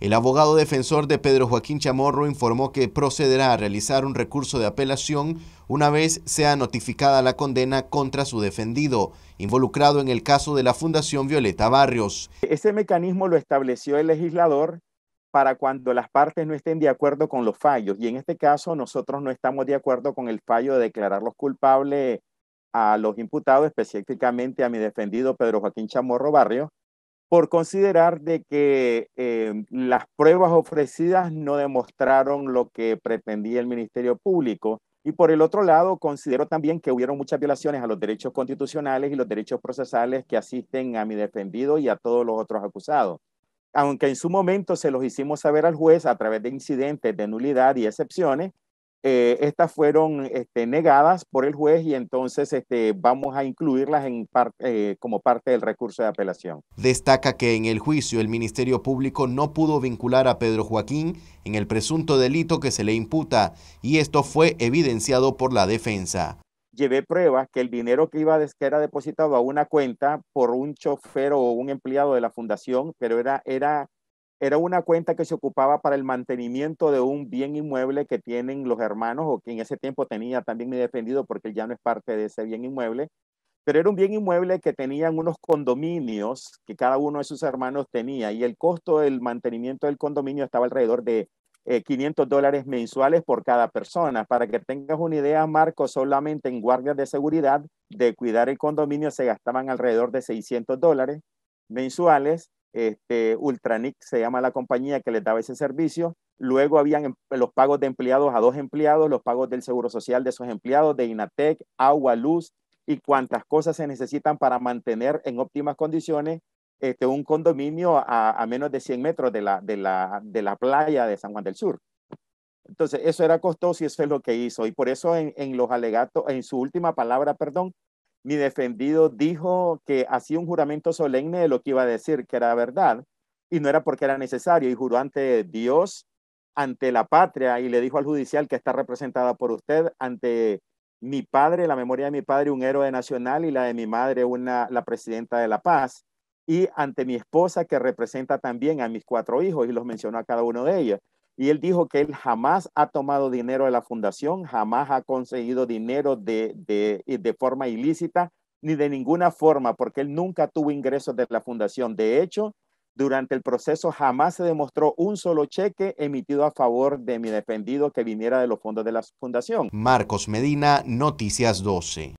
El abogado defensor de Pedro Joaquín Chamorro informó que procederá a realizar un recurso de apelación una vez sea notificada la condena contra su defendido, involucrado en el caso de la Fundación Violeta Barrios. Ese mecanismo lo estableció el legislador para cuando las partes no estén de acuerdo con los fallos. Y en este caso nosotros no estamos de acuerdo con el fallo de declararlos culpables a los imputados, específicamente a mi defendido Pedro Joaquín Chamorro Barrios, por considerar de que eh, las pruebas ofrecidas no demostraron lo que pretendía el Ministerio Público. Y por el otro lado, considero también que hubieron muchas violaciones a los derechos constitucionales y los derechos procesales que asisten a mi defendido y a todos los otros acusados. Aunque en su momento se los hicimos saber al juez a través de incidentes de nulidad y excepciones, eh, estas fueron este, negadas por el juez y entonces este, vamos a incluirlas eh, como parte del recurso de apelación. Destaca que en el juicio el Ministerio Público no pudo vincular a Pedro Joaquín en el presunto delito que se le imputa y esto fue evidenciado por la defensa. Llevé pruebas que el dinero que, iba que era depositado a una cuenta por un chofer o un empleado de la fundación, pero era, era era una cuenta que se ocupaba para el mantenimiento de un bien inmueble que tienen los hermanos o que en ese tiempo tenía también mi defendido porque ya no es parte de ese bien inmueble, pero era un bien inmueble que tenían unos condominios que cada uno de sus hermanos tenía y el costo del mantenimiento del condominio estaba alrededor de 500 eh, dólares mensuales por cada persona. Para que tengas una idea, Marco, solamente en guardias de seguridad de cuidar el condominio se gastaban alrededor de 600 dólares mensuales este, Ultranic se llama la compañía que les daba ese servicio. Luego habían em, los pagos de empleados a dos empleados, los pagos del Seguro Social de esos empleados, de Inatec, agua, luz y cuantas cosas se necesitan para mantener en óptimas condiciones este, un condominio a, menos de 100 metros de la, de, la, playa de San Juan del Sur. Entonces, eso era costoso y eso es lo que hizo. Y por eso en, en los alegatos, en su última palabra, perdón, mi defendido dijo que hacía un juramento solemne de lo que iba a decir, que era verdad, y no era porque era necesario, y juró ante Dios, ante la patria, y le dijo al judicial que está representada por usted, ante mi padre, la memoria de mi padre, un héroe nacional, y la de mi madre, una, la presidenta de la paz, y ante mi esposa, que representa también a mis cuatro hijos, y los mencionó a cada uno de ellos. Y él dijo que él jamás ha tomado dinero de la fundación, jamás ha conseguido dinero de, forma ilícita, ni de ninguna forma, porque él nunca tuvo ingresos de la fundación. De hecho, durante el proceso jamás se demostró un solo cheque emitido a favor de mi defendido que viniera de los fondos de la fundación. Marcos Medina, Noticias 12.